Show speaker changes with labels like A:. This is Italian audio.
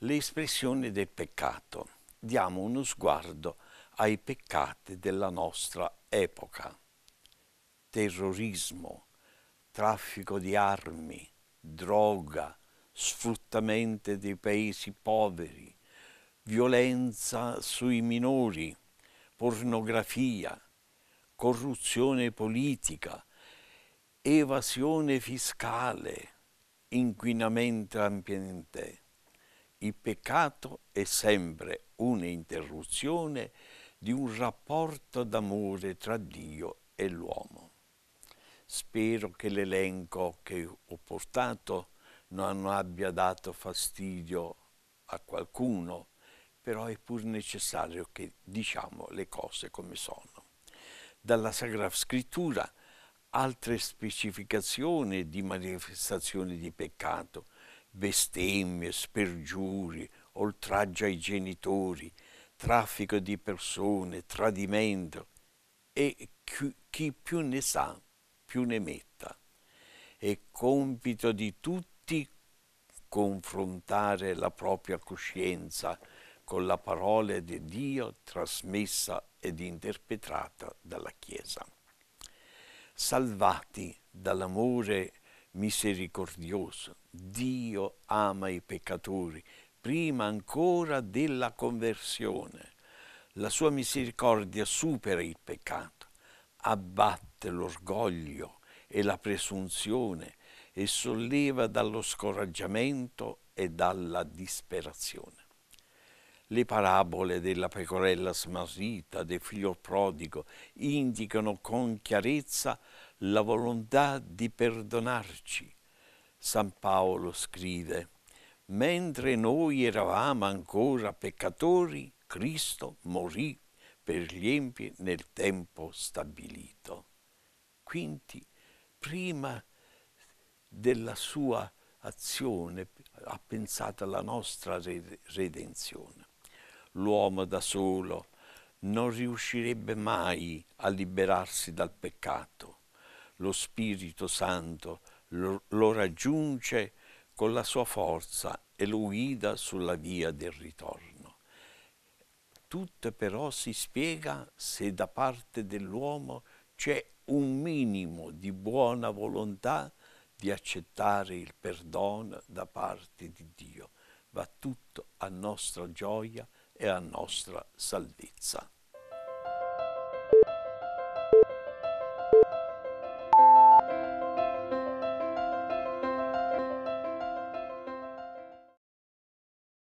A: L'espressione del peccato. Diamo uno sguardo ai peccati della nostra epoca. Terrorismo, traffico di armi, droga, sfruttamento dei paesi poveri, violenza sui minori, pornografia, corruzione politica, evasione fiscale, inquinamento ambiente. Il peccato è sempre un'interruzione di un rapporto d'amore tra Dio e l'uomo. Spero che l'elenco che ho portato non abbia dato fastidio a qualcuno, però è pur necessario che diciamo le cose come sono dalla Sacra Scrittura altre specificazioni di manifestazioni di peccato, bestemmie, spergiuri, oltraggio ai genitori, traffico di persone, tradimento e chi, chi più ne sa più ne metta. È compito di tutti confrontare la propria coscienza con la parola di Dio trasmessa ed interpretata dalla Chiesa. Salvati dall'amore misericordioso, Dio ama i peccatori prima ancora della conversione. La sua misericordia supera il peccato, abbatte l'orgoglio e la presunzione e solleva dallo scoraggiamento e dalla disperazione. Le parabole della pecorella smasita, del figlio prodigo, indicano con chiarezza la volontà di perdonarci. San Paolo scrive, mentre noi eravamo ancora peccatori, Cristo morì per gli empi nel tempo stabilito. Quindi, prima della sua azione ha pensato alla nostra redenzione l'uomo da solo non riuscirebbe mai a liberarsi dal peccato. Lo Spirito Santo lo, lo raggiunge con la sua forza e lo guida sulla via del ritorno. Tutto però si spiega se da parte dell'uomo c'è un minimo di buona volontà di accettare il perdono da parte di Dio. Va tutto a nostra gioia e a nostra salvezza.